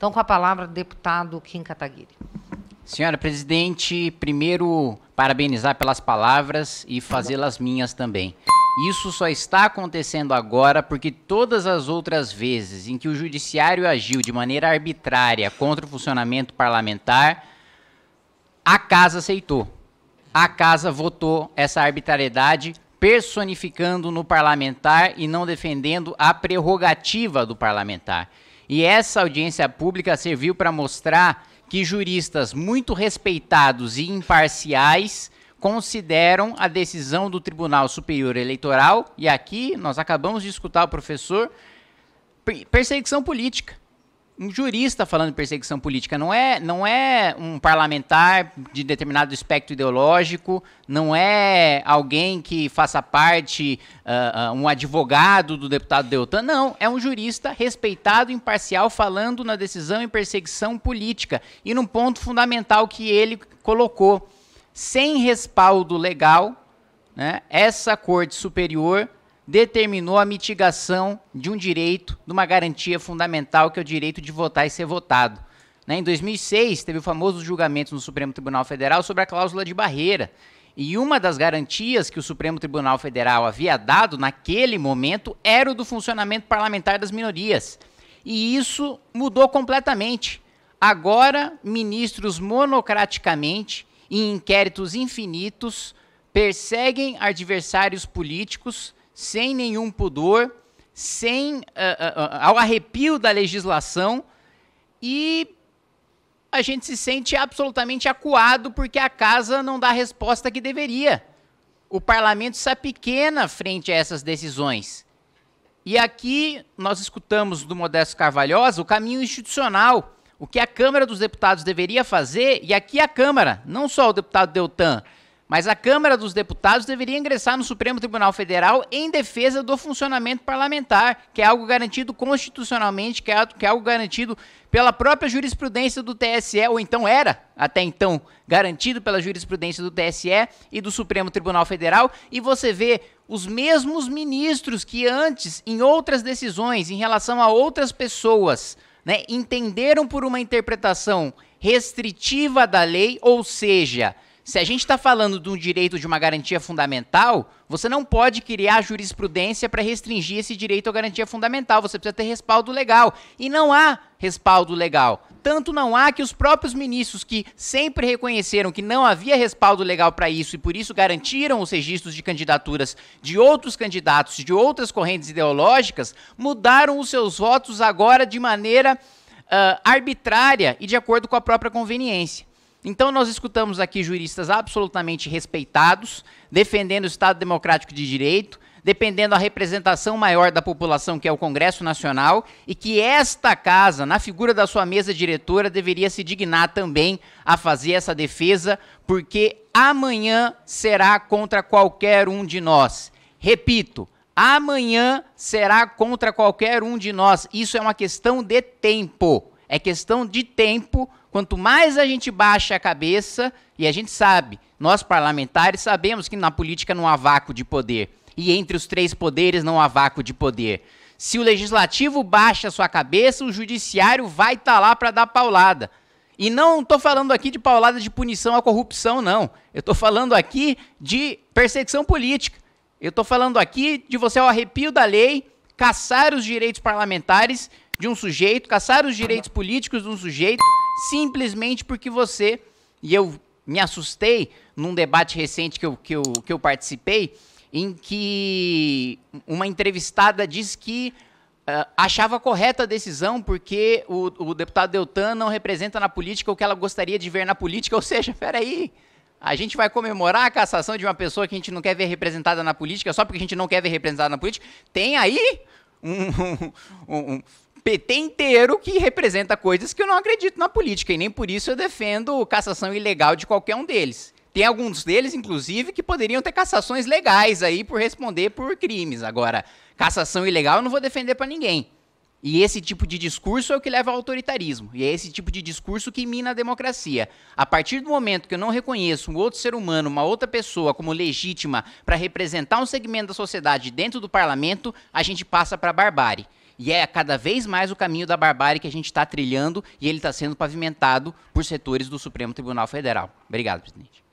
Então, com a palavra, deputado Kim Kataguiri. Senhora presidente, primeiro parabenizar pelas palavras e fazê-las minhas também. Isso só está acontecendo agora porque todas as outras vezes em que o judiciário agiu de maneira arbitrária contra o funcionamento parlamentar, a casa aceitou. A casa votou essa arbitrariedade personificando no parlamentar e não defendendo a prerrogativa do parlamentar. E essa audiência pública serviu para mostrar que juristas muito respeitados e imparciais consideram a decisão do Tribunal Superior Eleitoral, e aqui nós acabamos de escutar o professor, perseguição política um jurista falando de perseguição política, não é, não é um parlamentar de determinado espectro ideológico, não é alguém que faça parte, uh, um advogado do deputado Deltan, não, é um jurista respeitado, imparcial, falando na decisão em perseguição política e num ponto fundamental que ele colocou, sem respaldo legal, né, essa corte superior determinou a mitigação de um direito, de uma garantia fundamental, que é o direito de votar e ser votado. Né? Em 2006, teve o famoso julgamento no Supremo Tribunal Federal sobre a cláusula de barreira. E uma das garantias que o Supremo Tribunal Federal havia dado naquele momento era o do funcionamento parlamentar das minorias. E isso mudou completamente. Agora, ministros monocraticamente, em inquéritos infinitos, perseguem adversários políticos sem nenhum pudor, sem uh, uh, ao arrepio da legislação e a gente se sente absolutamente acuado porque a casa não dá a resposta que deveria. O parlamento está pequena frente a essas decisões. E aqui nós escutamos do Modesto Carvalhosa o caminho institucional, o que a Câmara dos Deputados deveria fazer, e aqui a Câmara, não só o deputado Deltan, mas a Câmara dos Deputados deveria ingressar no Supremo Tribunal Federal em defesa do funcionamento parlamentar, que é algo garantido constitucionalmente, que é algo é garantido pela própria jurisprudência do TSE, ou então era, até então, garantido pela jurisprudência do TSE e do Supremo Tribunal Federal, e você vê os mesmos ministros que antes, em outras decisões, em relação a outras pessoas, né, entenderam por uma interpretação restritiva da lei, ou seja, se a gente está falando de um direito de uma garantia fundamental, você não pode criar jurisprudência para restringir esse direito à garantia fundamental. Você precisa ter respaldo legal. E não há respaldo legal. Tanto não há que os próprios ministros que sempre reconheceram que não havia respaldo legal para isso e por isso garantiram os registros de candidaturas de outros candidatos, de outras correntes ideológicas, mudaram os seus votos agora de maneira uh, arbitrária e de acordo com a própria conveniência. Então nós escutamos aqui juristas absolutamente respeitados, defendendo o Estado Democrático de Direito, dependendo a representação maior da população, que é o Congresso Nacional, e que esta casa, na figura da sua mesa diretora, deveria se dignar também a fazer essa defesa, porque amanhã será contra qualquer um de nós. Repito, amanhã será contra qualquer um de nós. Isso é uma questão de tempo. É questão de tempo Quanto mais a gente baixa a cabeça, e a gente sabe, nós parlamentares sabemos que na política não há vácuo de poder. E entre os três poderes não há vácuo de poder. Se o legislativo baixa a sua cabeça, o judiciário vai estar tá lá para dar paulada. E não estou falando aqui de paulada de punição à corrupção, não. Eu estou falando aqui de perseguição política. Eu estou falando aqui de você, ao arrepio da lei, caçar os direitos parlamentares de um sujeito, caçar os direitos políticos de um sujeito, simplesmente porque você, e eu me assustei num debate recente que eu, que eu, que eu participei, em que uma entrevistada disse que uh, achava correta a decisão porque o, o deputado Deltan não representa na política o que ela gostaria de ver na política, ou seja, peraí, a gente vai comemorar a cassação de uma pessoa que a gente não quer ver representada na política só porque a gente não quer ver representada na política? Tem aí um, um, um, PT inteiro que representa coisas que eu não acredito na política e nem por isso eu defendo cassação ilegal de qualquer um deles. Tem alguns deles, inclusive, que poderiam ter cassações legais aí por responder por crimes. Agora, cassação ilegal eu não vou defender para ninguém. E esse tipo de discurso é o que leva ao autoritarismo. E é esse tipo de discurso que mina a democracia. A partir do momento que eu não reconheço um outro ser humano, uma outra pessoa como legítima para representar um segmento da sociedade dentro do parlamento, a gente passa para barbárie. E é cada vez mais o caminho da barbárie que a gente está trilhando e ele está sendo pavimentado por setores do Supremo Tribunal Federal. Obrigado, presidente.